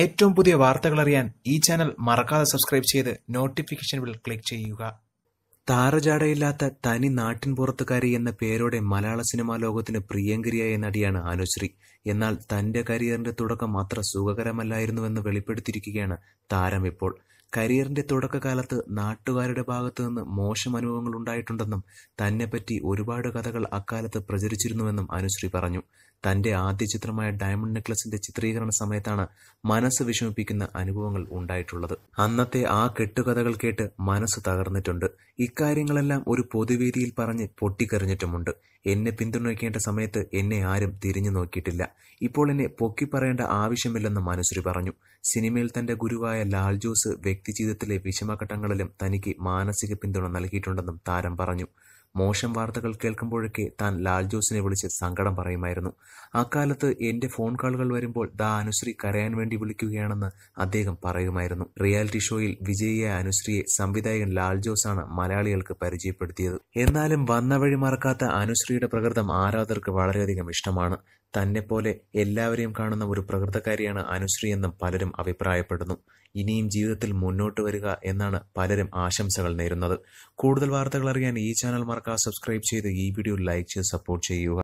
ഏറ്റവും പുതിയ വാർത്തകൾ അറിയാൻ ഈ ചാനൽ മറക്കാതെ സബ്സ്ക്രൈബ് ചെയ്ത് നോട്ടിഫിക്കേഷൻ ബിൽ ക്ലിക്ക് ചെയ്യുക താരജാടയില്ലാത്ത തനി നാട്ടിൻപുറത്തുകാരി എന്ന പേരോടെ മലയാള സിനിമാ ലോകത്തിന് പ്രിയങ്കരിയായ നടിയാണ് അനുശ്രീ എന്നാൽ തന്റെ കരിയറിന്റെ തുടക്കം അത്ര സുഖകരമല്ലായിരുന്നുവെന്ന് വെളിപ്പെടുത്തിയിരിക്കുകയാണ് താരം ഇപ്പോൾ കരിയറിന്റെ തുടക്കകാലത്ത് നാട്ടുകാരുടെ ഭാഗത്തു നിന്ന് മോശം അനുഭവങ്ങൾ ഉണ്ടായിട്ടുണ്ടെന്നും തന്നെപ്പറ്റി ഒരുപാട് കഥകൾ അക്കാലത്ത് പ്രചരിച്ചിരുന്നുവെന്നും അനുശ്രീ പറഞ്ഞു തന്റെ ആദ്യ ചിത്രമായ ഡയമണ്ട് നെക്ലസിന്റെ ചിത്രീകരണ സമയത്താണ് മനസ്സ് വിഷമിപ്പിക്കുന്ന അനുഭവങ്ങൾ ഉണ്ടായിട്ടുള്ളത് അന്നത്തെ ആ കെട്ടുകഥകൾ കേട്ട് മനസ്സ് തകർന്നിട്ടുണ്ട് ഇക്കാര്യങ്ങളെല്ലാം ഒരു പൊതുവേദിയിൽ പറഞ്ഞ് പൊട്ടിക്കറിഞ്ഞിട്ടുമുണ്ട് എന്നെ പിന്തുണയ്ക്കേണ്ട സമയത്ത് എന്നെ ആരും തിരിഞ്ഞു നോക്കിയിട്ടില്ല ഇപ്പോൾ എന്നെ പൊക്കി പറയേണ്ട ആവശ്യമില്ലെന്ന് മാനുശ്രീ പറഞ്ഞു സിനിമയിൽ തന്റെ ഗുരുവായ ലാൽ ജോസ് വ്യക്തിജീവിതത്തിലെ വിഷമഘട്ടങ്ങളിലും തനിക്ക് മാനസിക പിന്തുണ നൽകിയിട്ടുണ്ടെന്നും താരം പറഞ്ഞു മോശം വാർത്തകൾ കേൾക്കുമ്പോഴൊക്കെ താൻ ലാൽ ജോസിനെ വിളിച്ച് സങ്കടം പറയുമായിരുന്നു അക്കാലത്ത് എന്റെ ഫോൺ കോളുകൾ വരുമ്പോൾ ദാ അനുശ്രീ കരയാൻ വേണ്ടി വിളിക്കുകയാണെന്ന് അദ്ദേഹം പറയുമായിരുന്നു റിയാലിറ്റി ഷോയിൽ വിജയിയായ അനുശ്രീയെ സംവിധായകൻ ലാൽ ജോസാണ് മലയാളി മലയാളികൾക്ക് പരിചയപ്പെടുത്തിയത് എന്നാലും വന്ന വഴി മറക്കാത്ത അനുശ്രീയുടെ പ്രകൃതം ആരാധകർക്ക് വളരെയധികം ഇഷ്ടമാണ് തന്നെപ്പോലെ എല്ലാവരെയും കാണുന്ന ഒരു പ്രകൃതക്കാരിയാണ് അനുശ്രീ എന്നും പലരും അഭിപ്രായപ്പെടുന്നു ഇനിയും ജീവിതത്തിൽ മുന്നോട്ട് വരിക എന്നാണ് പലരും ആശംസകൾ നേരുന്നത് കൂടുതൽ വാർത്തകൾ അറിയാൻ ഈ ചാനൽ മറക്കാതെ സബ്സ്ക്രൈബ് ചെയ്ത് ഈ വീഡിയോ ലൈക്ക് ചെയ്ത് സപ്പോർട്ട് ചെയ്യുക